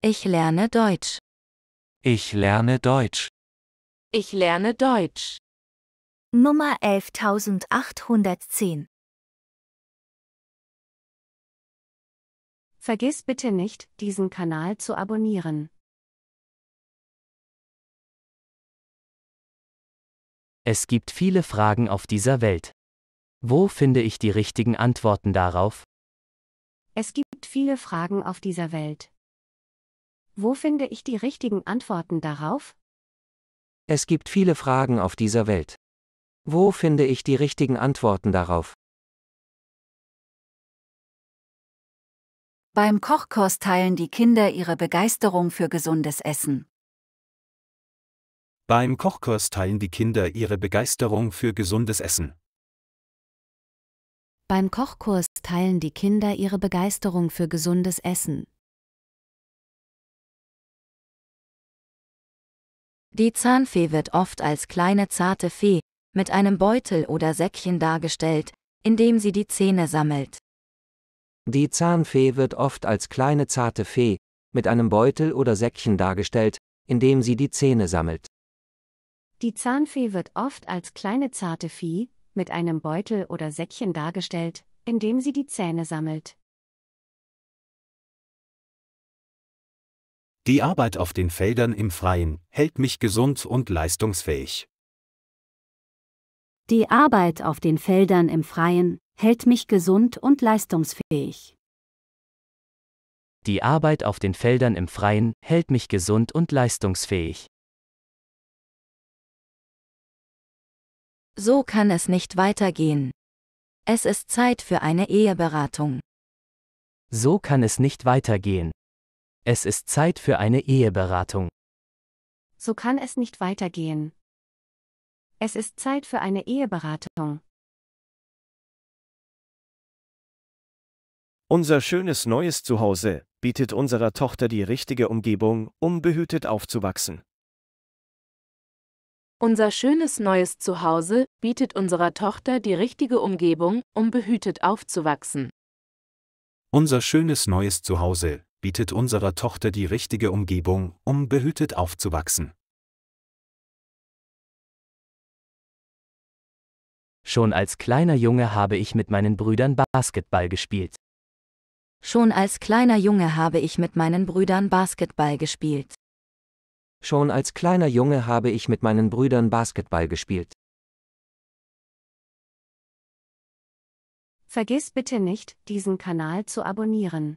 Ich lerne Deutsch. Ich lerne Deutsch. Ich lerne Deutsch. Nummer 11810 Vergiss bitte nicht, diesen Kanal zu abonnieren. Es gibt viele Fragen auf dieser Welt. Wo finde ich die richtigen Antworten darauf? Es gibt viele Fragen auf dieser Welt. Wo finde ich die richtigen Antworten darauf? Es gibt viele Fragen auf dieser Welt. Wo finde ich die richtigen Antworten darauf? Beim Kochkurs teilen die Kinder ihre Begeisterung für gesundes Essen. Beim Kochkurs teilen die Kinder ihre Begeisterung für gesundes Essen. Beim Kochkurs teilen die Kinder ihre Begeisterung für gesundes Essen. Die Zahnfee wird oft als kleine zarte Fee mit einem Beutel oder Säckchen dargestellt, in dem sie die Zähne sammelt. Die Zahnfee wird oft als kleine zarte Fee mit einem Beutel oder Säckchen dargestellt, in dem sie die Zähne sammelt. Die Zahnfee wird oft als kleine zarte Fee mit einem Beutel oder Säckchen dargestellt, in sie die Zähne sammelt. Die Arbeit auf den Feldern im Freien hält mich gesund und leistungsfähig. Die Arbeit auf den Feldern im Freien hält mich gesund und leistungsfähig. Die Arbeit auf den Feldern im Freien hält mich gesund und leistungsfähig. So kann es nicht weitergehen. Es ist Zeit für eine Eheberatung. So kann es nicht weitergehen. Es ist Zeit für eine Eheberatung. So kann es nicht weitergehen. Es ist Zeit für eine Eheberatung. Unser schönes neues Zuhause bietet unserer Tochter die richtige Umgebung, um behütet aufzuwachsen. Unser schönes neues Zuhause bietet unserer Tochter die richtige Umgebung, um behütet aufzuwachsen. Unser schönes neues Zuhause bietet unserer Tochter die richtige Umgebung, um behütet aufzuwachsen. Schon als kleiner Junge habe ich mit meinen Brüdern Basketball gespielt. Schon als kleiner Junge habe ich mit meinen Brüdern Basketball gespielt. Schon als kleiner Junge habe ich mit meinen Brüdern Basketball gespielt. Vergiss bitte nicht, diesen Kanal zu abonnieren.